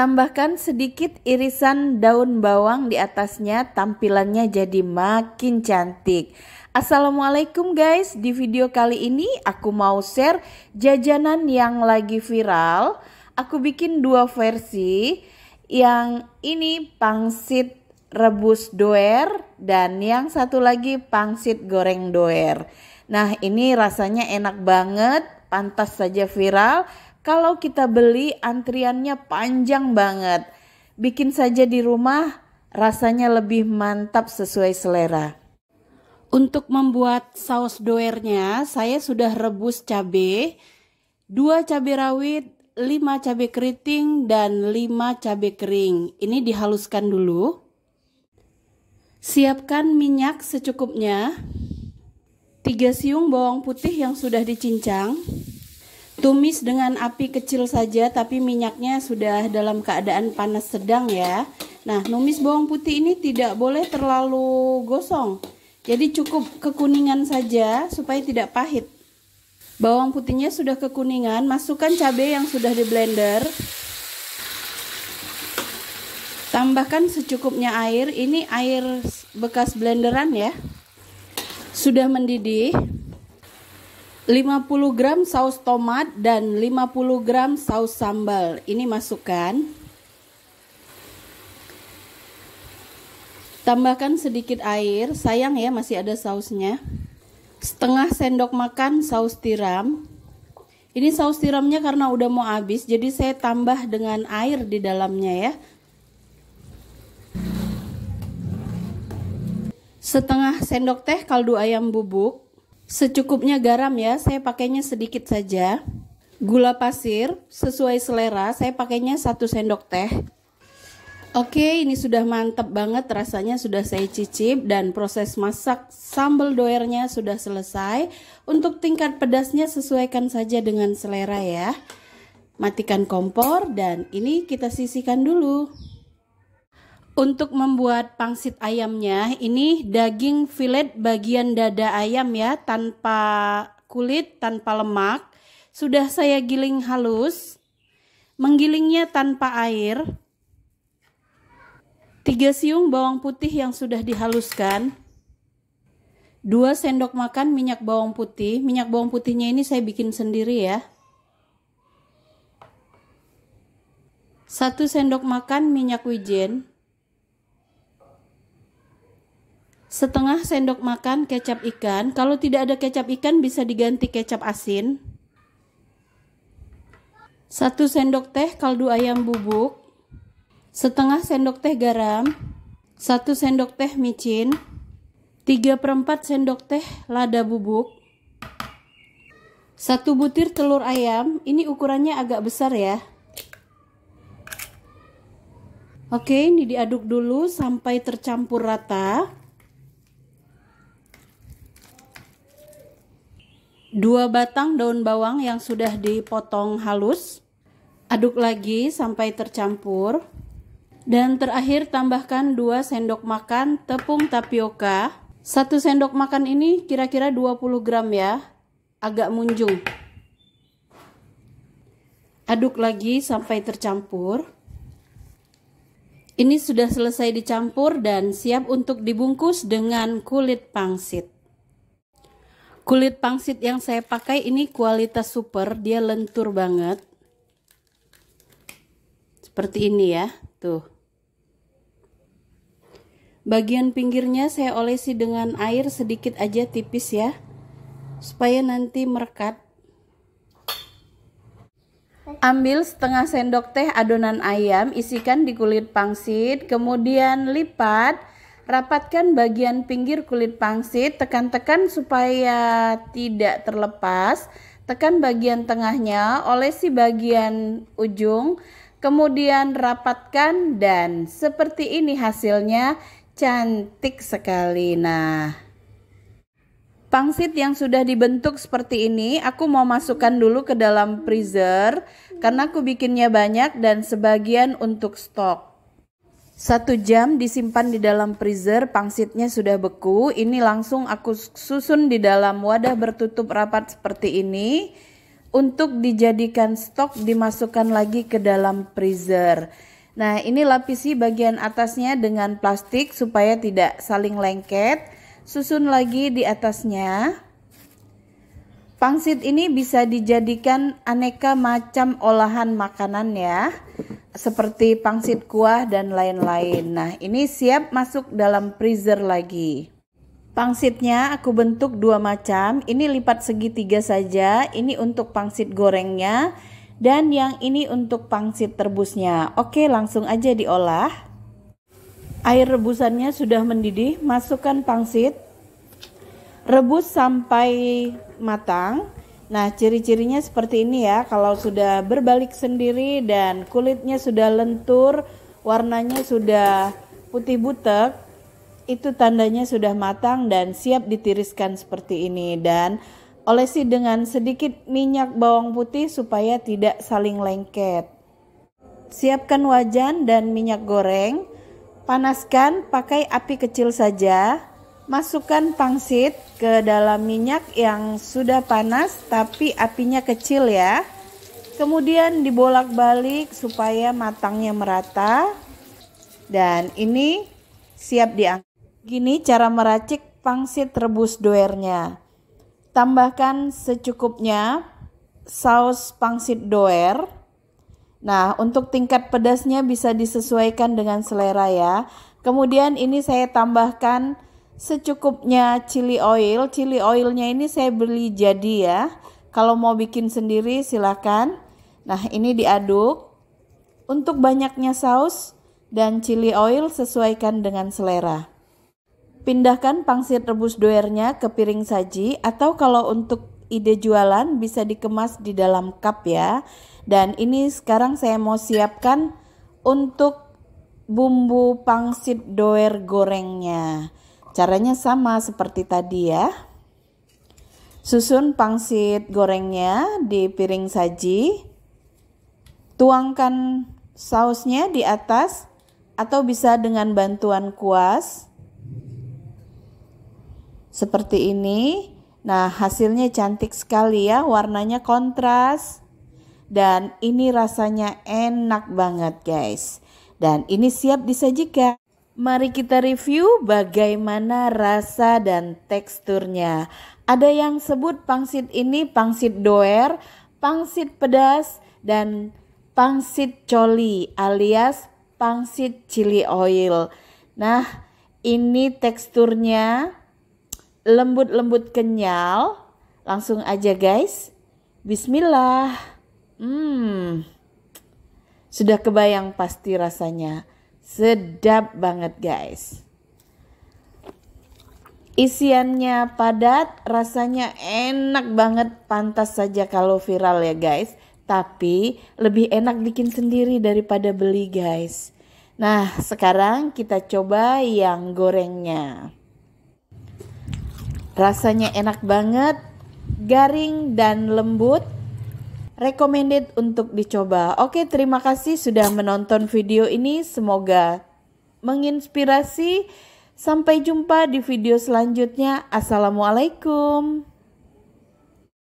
Tambahkan sedikit irisan daun bawang di atasnya, tampilannya jadi makin cantik. Assalamualaikum guys, di video kali ini aku mau share jajanan yang lagi viral. Aku bikin dua versi, yang ini pangsit rebus doer dan yang satu lagi pangsit goreng doer. Nah ini rasanya enak banget, pantas saja viral kalau kita beli antriannya panjang banget. Bikin saja di rumah rasanya lebih mantap sesuai selera. Untuk membuat saus doernya, saya sudah rebus cabai, 2 cabai rawit, 5 cabai keriting, dan 5 cabai kering. Ini dihaluskan dulu. Siapkan minyak secukupnya. 3 siung bawang putih yang sudah dicincang. Tumis dengan api kecil saja tapi minyaknya sudah dalam keadaan panas sedang ya. Nah, numis bawang putih ini tidak boleh terlalu gosong. Jadi cukup kekuningan saja supaya tidak pahit. Bawang putihnya sudah kekuningan, masukkan cabai yang sudah di blender. Tambahkan secukupnya air, ini air bekas blenderan ya. Sudah mendidih, 50 gram saus tomat dan 50 gram saus sambal. Ini masukkan. Tambahkan sedikit air. Sayang ya masih ada sausnya. Setengah sendok makan saus tiram. Ini saus tiramnya karena udah mau habis, jadi saya tambah dengan air di dalamnya ya. Setengah sendok teh kaldu ayam bubuk Secukupnya garam ya, saya pakainya sedikit saja. Gula pasir sesuai selera, saya pakainya 1 sendok teh. Oke, ini sudah mantap banget rasanya sudah saya cicip dan proses masak sambal doernya sudah selesai. Untuk tingkat pedasnya sesuaikan saja dengan selera ya. Matikan kompor dan ini kita sisihkan dulu untuk membuat pangsit ayamnya ini daging fillet bagian dada ayam ya tanpa kulit tanpa lemak sudah saya giling halus menggilingnya tanpa air 3 siung bawang putih yang sudah dihaluskan 2 sendok makan minyak bawang putih minyak bawang putihnya ini saya bikin sendiri ya 1 sendok makan minyak wijen setengah sendok makan kecap ikan. Kalau tidak ada kecap ikan bisa diganti kecap asin. satu sendok teh kaldu ayam bubuk, setengah sendok teh garam, satu sendok teh micin, 3 perempat sendok teh lada bubuk, satu butir telur ayam, ini ukurannya agak besar ya. Oke, ini diaduk dulu sampai tercampur rata. 2 batang daun bawang yang sudah dipotong halus aduk lagi sampai tercampur dan terakhir tambahkan 2 sendok makan tepung tapioka 1 sendok makan ini kira-kira 20 gram ya agak munjung aduk lagi sampai tercampur ini sudah selesai dicampur dan siap untuk dibungkus dengan kulit pangsit Kulit pangsit yang saya pakai ini kualitas super, dia lentur banget. Seperti ini ya, tuh. Bagian pinggirnya saya olesi dengan air sedikit aja tipis ya, supaya nanti merekat. Ambil setengah sendok teh adonan ayam, isikan di kulit pangsit, kemudian lipat Rapatkan bagian pinggir kulit pangsit, tekan-tekan supaya tidak terlepas. Tekan bagian tengahnya, olesi bagian ujung, kemudian rapatkan dan seperti ini hasilnya cantik sekali. Nah, Pangsit yang sudah dibentuk seperti ini, aku mau masukkan dulu ke dalam freezer karena aku bikinnya banyak dan sebagian untuk stok. Satu jam disimpan di dalam freezer, pangsitnya sudah beku. Ini langsung aku susun di dalam wadah bertutup rapat seperti ini. Untuk dijadikan stok dimasukkan lagi ke dalam freezer. Nah ini lapisi bagian atasnya dengan plastik supaya tidak saling lengket. Susun lagi di atasnya. Pangsit ini bisa dijadikan aneka macam olahan makanan ya, seperti pangsit kuah dan lain-lain. Nah, ini siap masuk dalam freezer lagi. Pangsitnya aku bentuk dua macam, ini lipat segitiga saja, ini untuk pangsit gorengnya, dan yang ini untuk pangsit terbusnya. Oke, langsung aja diolah. Air rebusannya sudah mendidih, masukkan pangsit, rebus sampai matang. Nah, ciri-cirinya seperti ini ya. Kalau sudah berbalik sendiri dan kulitnya sudah lentur, warnanya sudah putih butek, itu tandanya sudah matang dan siap ditiriskan seperti ini dan olesi dengan sedikit minyak bawang putih supaya tidak saling lengket. Siapkan wajan dan minyak goreng. Panaskan pakai api kecil saja. Masukkan pangsit ke dalam minyak yang sudah panas tapi apinya kecil ya. Kemudian dibolak-balik supaya matangnya merata. Dan ini siap diangkat. Gini cara meracik pangsit rebus doernya. Tambahkan secukupnya saus pangsit doer. Nah, untuk tingkat pedasnya bisa disesuaikan dengan selera ya. Kemudian ini saya tambahkan secukupnya chili oil. Chili oilnya ini saya beli jadi ya. Kalau mau bikin sendiri silahkan. Nah ini diaduk. Untuk banyaknya saus dan chili oil sesuaikan dengan selera. Pindahkan pangsit rebus doernya ke piring saji atau kalau untuk ide jualan bisa dikemas di dalam cup ya. Dan ini sekarang saya mau siapkan untuk bumbu pangsit doer gorengnya. Caranya sama seperti tadi ya. Susun pangsit gorengnya di piring saji. Tuangkan sausnya di atas atau bisa dengan bantuan kuas. Seperti ini. Nah, hasilnya cantik sekali ya, warnanya kontras. Dan ini rasanya enak banget, guys. Dan ini siap disajikan. Mari kita review bagaimana rasa dan teksturnya. Ada yang sebut pangsit ini pangsit doer, pangsit pedas, dan pangsit coli alias pangsit chili oil. Nah, ini teksturnya lembut-lembut kenyal. Langsung aja guys. Bismillah. Hmm. Sudah kebayang pasti rasanya. Sedap banget guys. Isiannya padat, rasanya enak banget, pantas saja kalau viral ya guys. Tapi lebih enak bikin sendiri daripada beli guys. Nah sekarang kita coba yang gorengnya. Rasanya enak banget, garing dan lembut recommended untuk dicoba. Oke, terima kasih sudah menonton video ini. Semoga menginspirasi. Sampai jumpa di video selanjutnya. Assalamualaikum.